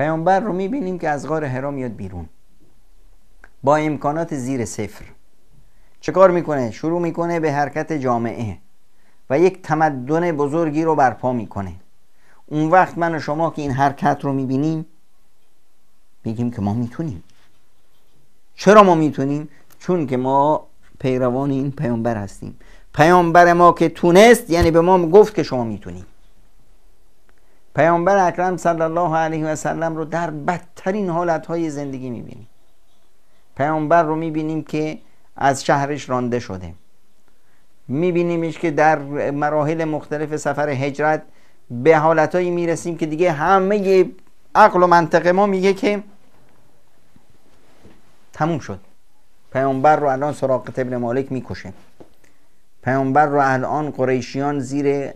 پیامبر رو میبینیم که از غار حرا میاد بیرون با امکانات زیر صفر چه کار میکنه؟ شروع میکنه به حرکت جامعه و یک تمدن بزرگی رو برپا میکنه اون وقت من و شما که این حرکت رو میبینیم میگیم که ما میتونیم چرا ما میتونیم؟ چون که ما پیروان این پیامبر هستیم پیامبر ما که تونست یعنی به ما گفت که شما میتونیم پیامبر اکرم صلی الله علیه و سلم رو در بدترین های زندگی میبینیم پیامبر رو میبینیم که از شهرش رانده شده میبینیمش که در مراحل مختلف سفر هجرت به حالتهایی میرسیم که دیگه همه عقل و منطق ما میگه که تموم شد پیامبر رو الان سراقت ابن مالک میکشه پیامبر رو الان قریشیان زیر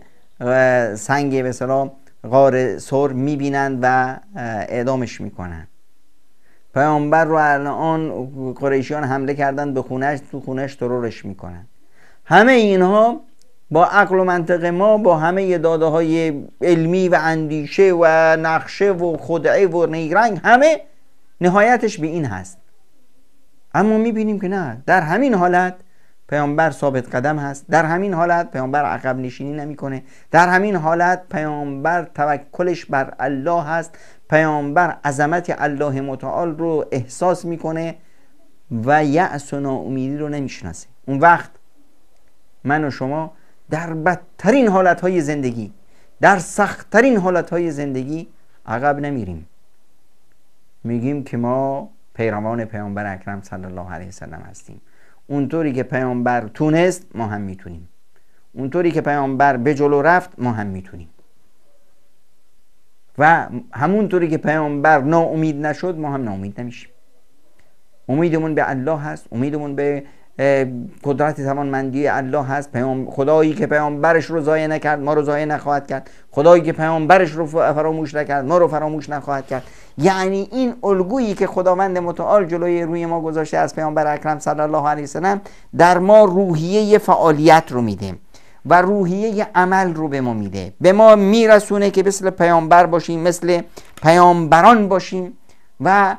سنگ به غار سر میبینند و اعدامش میکنند پیامبر رو الان قریشیان حمله کردن به خونش تو خونش ترورش میکنن همه اینها با عقل و منطق ما با همه داده های علمی و اندیشه و نقشه و خدعه و نیرنگ همه نهایتش به این هست اما میبینیم که نه در همین حالت پیامبر ثابت قدم هست در همین حالت پیامبر عقب نشینی نمیکنه در همین حالت پیامبر توکلش بر الله هست پیامبر عظمت الله متعال رو احساس میکنه و یأس و ناامیدی رو نمیشناسه اون وقت من و شما در بدترین های زندگی در سختترین های زندگی عقب نمیریم میگیم که ما پیروان پیامبر اکرم صلی الله علیه وسلم هستیم اونطوری که پیامبر تونست ما هم میتونیم اونطوری که پیامبر به جلو رفت ما هم میتونیم و همونطوری که پیامبر ناامید نشد ما هم ناامید نمیشیم امیدمون به الله هست امیدمون به قدرت توانمندی الله هست پیام خدایی که پیامبرش رو ضایع نکرد ما رو ضایع نخواهد کرد خدایی که پیامبرش رو فراموش نکرد ما رو فراموش نخواهد کرد یعنی این الگویی که خداوند متعال جلوی روی ما گذاشته از پیامبر اکرم صلی الله علیه وسلم در ما روحیه فعالیت رو میده و روحیه عمل رو به ما میده به ما میرسونه که مثل پیامبر باشیم مثل پیامبران باشیم و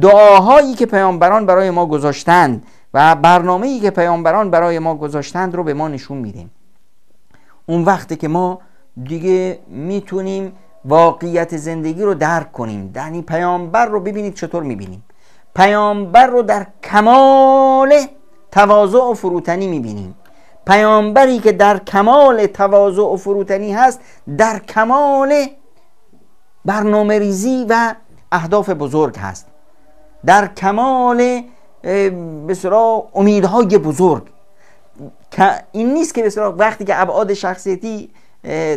دعاهایی که پیامبران برای ما گذاشتند و برنامه ای که پیامبران برای ما گذاشتند رو به ما نشون میدیم اون وقتی که ما دیگه میتونیم واقعیت زندگی رو درک کنیم یعنی پیامبر رو ببینید چطور میبینیم پیامبر رو در کمال تواضع و فروتنی میبینیم پیامبری که در کمال تواضع و فروتنی هست در کمال برنامه ریزی و اهداف بزرگ هست در کمال به امیدهای بزرگ این نیست که به وقتی که ابعاد شخصیتی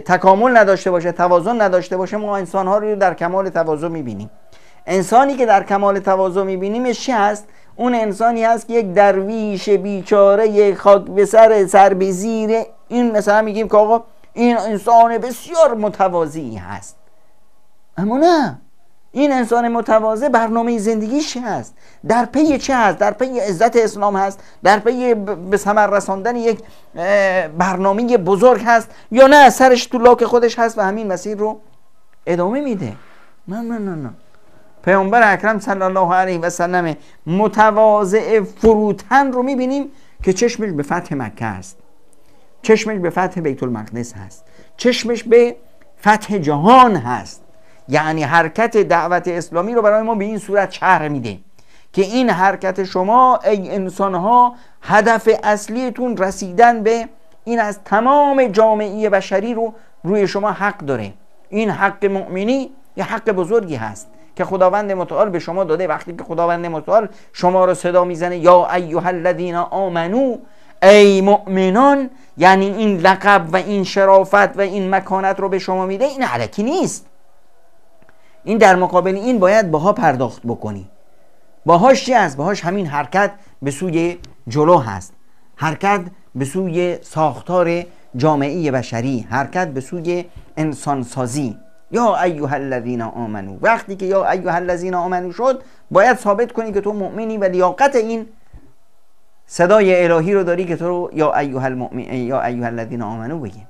تکامل نداشته باشه توازن نداشته باشه ما ها رو در کمال توازن میبینیم انسانی که در کمال توازن میبینیم چی هست اون انسانی هست که یک درویش بیچاره خاک به سر سر این مثلا میگیم که آقا این انسان بسیار متوازی هست اما نه این انسان متواضع برنامه زندگیش چه هست در پی چه هست در پی عزت اسلام هست در پی به ثمر رساندن یک برنامه بزرگ هست یا نه سرش تو لاک خودش هست و همین مسیر رو ادامه میده نه نه نه نه پیامبر اکرم صلی الله علیه و سلم متواضع فروتن رو میبینیم که چشمش به فتح مکه هست چشمش به فتح بیت المقدس هست چشمش به فتح جهان هست یعنی حرکت دعوت اسلامی رو برای ما به این صورت چهر میده که این حرکت شما ای انسانها هدف اصلیتون رسیدن به این از تمام جامعه بشری رو روی شما حق داره این حق مؤمنی یه حق بزرگی هست که خداوند متعال به شما داده وقتی که خداوند متعال شما رو صدا میزنه یا ایها الذین آمنو ای مؤمنان یعنی این لقب و این شرافت و این مکانت رو به شما میده این علکی نیست این در مقابل این باید باها پرداخت بکنی باهاش چی است باهاش همین حرکت به سوی جلو هست حرکت به سوی ساختار جامعه بشری حرکت به سوی انسانسازی یا ایها الذین آمنو وقتی که یا ایها الذین آمنو شد باید ثابت کنی که تو مؤمنی و لیاقت این صدای الهی رو داری که تو رو یا ایها المؤمن یا الذین آمنو بگیم